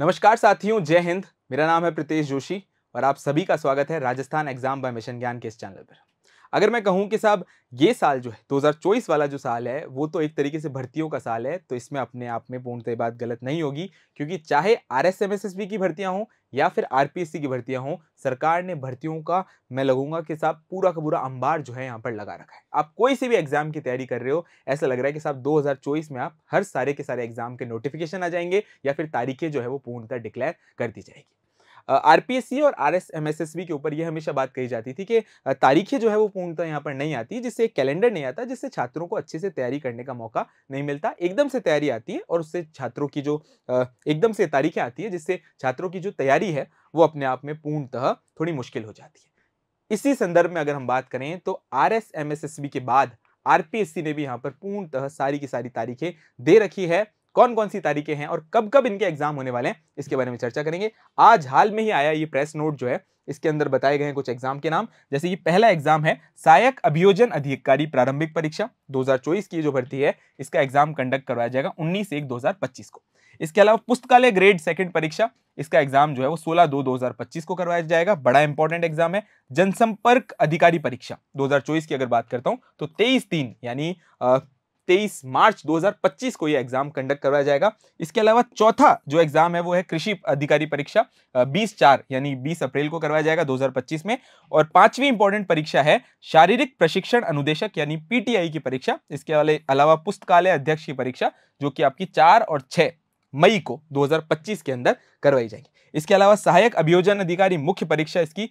नमस्कार साथियों जय हिंद मेरा नाम है प्रीतेश जोशी और आप सभी का स्वागत है राजस्थान एग्जाम बाय मिशन ज्ञान के इस चैनल पर अगर मैं कहूँ कि साहब ये साल जो है 2024 वाला जो साल है वो तो एक तरीके से भर्तियों का साल है तो इसमें अपने आप में पूर्णतः बात गलत नहीं होगी क्योंकि चाहे R S M S S B की भर्तियाँ हों या फिर आर पी एस सी की भर्तियाँ हों सरकार ने भर्तियों का मैं लगूंगा कि साहब पूरा का पूरा अंबार जो है यहाँ पर लगा रखा है आप कोई से भी एग्जाम की तैयारी कर रहे हो ऐसा लग रहा है कि साहब दो में आप हर सारे के सारे एग्जाम के नोटिफिकेशन आ जाएंगे या फिर तारीखें जो है वो पूर्णतः डिक्लेयर कर दी जाएगी आरपीएससी और आर के ऊपर ये हमेशा बात कही जाती थी कि तारीखें जो है वो पूर्णतः यहाँ पर नहीं आती जिससे एक कैलेंडर नहीं आता जिससे छात्रों को अच्छे से तैयारी करने का मौका नहीं मिलता एकदम से तैयारी आती है और उससे छात्रों की जो एकदम से तारीखें आती है जिससे छात्रों की जो तैयारी है वो अपने आप में पूर्णतः थोड़ी मुश्किल हो जाती है इसी संदर्भ में अगर हम बात करें तो आर के बाद आरपीएससी ने भी यहाँ पर पूर्णतः सारी की सारी तारीखें दे रखी है कौन कौन सी तारीखें हैं और कब कब इनके एग्जाम होने वाले हैं इसके बारे में चर्चा करेंगे आज हाल में ही आया ये प्रेस नोट जो है इसके अंदर बताए गए हैं कुछ एग्जाम के नाम जैसे कि पहला एग्जाम है सहायक अभियोजन अधिकारी प्रारंभिक परीक्षा 2024 की जो भर्ती है इसका एग्जाम कंडक्ट करवाया जाएगा 19 एक 2025 को इसके अलावा पुस्तकालय ग्रेड सेकंड परीक्षा इसका एग्जाम जो है वो 16 दो 2025 को करवाया जाएगा बड़ा इंपॉर्टेंट एग्जाम है जनसंपर्क अधिकारी परीक्षा 2024 की अगर बात करता हूं तो 23 तीन यानी तेईस मार्च 2025 को ये एग्जाम कंडक्ट करवाया जाएगा इसके अलावा चौथा जो एग्जाम है वो है कृषि अधिकारी परीक्षा 20 चार यानी 20 अप्रैल को करवाया जाएगा 2025 में और पांचवी इंपॉर्टेंट परीक्षा है शारीरिक प्रशिक्षण अनुदेशक यानी पीटीआई की परीक्षा इसके अलावा पुस्तकालय अध्यक्ष की परीक्षा जो कि आपकी चार और छह मई को 2025 के अंदर करवाई जाएगी इसके अलावा सहायक अभियोजन अधिकारी मुख्य परीक्षा इसकी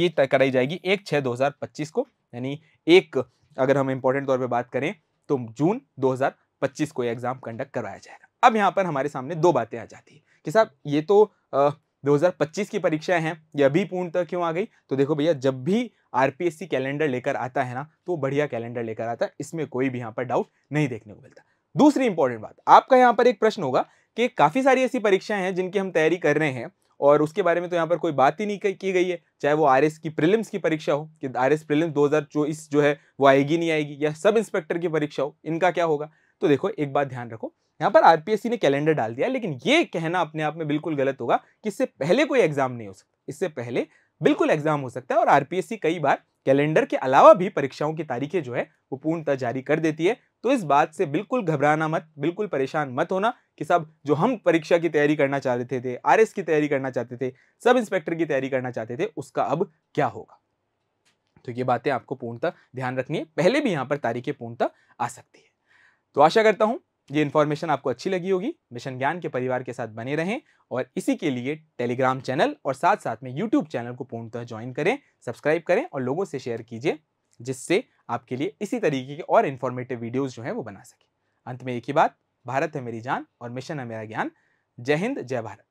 ये कराई जाएगी एक छः 2025 को यानी एक अगर हम इंपॉर्टेंट तौर पे बात करें तो जून 2025 को एग्ज़ाम कंडक्ट करवाया जाएगा अब यहाँ पर हमारे सामने दो बातें आ जाती है कि साहब ये तो आ, 2025 की परीक्षाएं हैं ये अभी पूर्णतः क्यों आ गई तो देखो भैया जब भी आरपीएससी कैलेंडर लेकर आता है ना तो बढ़िया कैलेंडर लेकर आता है इसमें कोई भी यहाँ पर डाउट नहीं देखने को मिलता दूसरी इंपॉर्टेंट बात आपका यहाँ पर एक प्रश्न होगा कि काफ़ी सारी ऐसी परीक्षाएं हैं जिनकी हम तैयारी कर रहे हैं और उसके बारे में तो यहाँ पर कोई बात ही नहीं की गई है चाहे वो आर की प्रिलिम्स की परीक्षा हो कि आर एस प्रिलिम्स दो जो है वो आएगी नहीं आएगी या सब इंस्पेक्टर की परीक्षा हो इनका क्या होगा तो देखो एक बात ध्यान रखो यहाँ पर आरपीएससी ने कैलेंडर डाल दिया लेकिन ये कहना अपने आप में बिल्कुल गलत होगा कि इससे पहले कोई एग्जाम नहीं हो सकता इससे पहले बिल्कुल एग्जाम हो सकता है और आरपीएससी कई बार कैलेंडर के अलावा भी परीक्षाओं की तारीखें जो है वो पूर्णतः जारी कर देती है तो इस बात से बिल्कुल घबराना मत बिल्कुल परेशान मत होना कि सब जो हम परीक्षा की तैयारी करना चाहते थे आर की तैयारी करना चाहते थे सब इंस्पेक्टर की तैयारी करना चाहते थे उसका अब क्या होगा तो ये बातें आपको पूर्णतः ध्यान रखनी है पहले भी यहाँ पर तारीखें पूर्णतः आ सकती है तो आशा करता हूँ ये इन्फॉर्मेशन आपको अच्छी लगी होगी मिशन ज्ञान के परिवार के साथ बने रहें और इसी के लिए टेलीग्राम चैनल और साथ साथ में यूट्यूब चैनल को पूर्णतः ज्वाइन करें सब्सक्राइब करें और लोगों से शेयर कीजिए जिससे आपके लिए इसी तरीके के और इन्फॉर्मेटिव वीडियोज़ जो हैं वो बना सकें अंत में एक ही बात भारत है मेरी जान और मिशन है मेरा ज्ञान जय हिंद जय भारत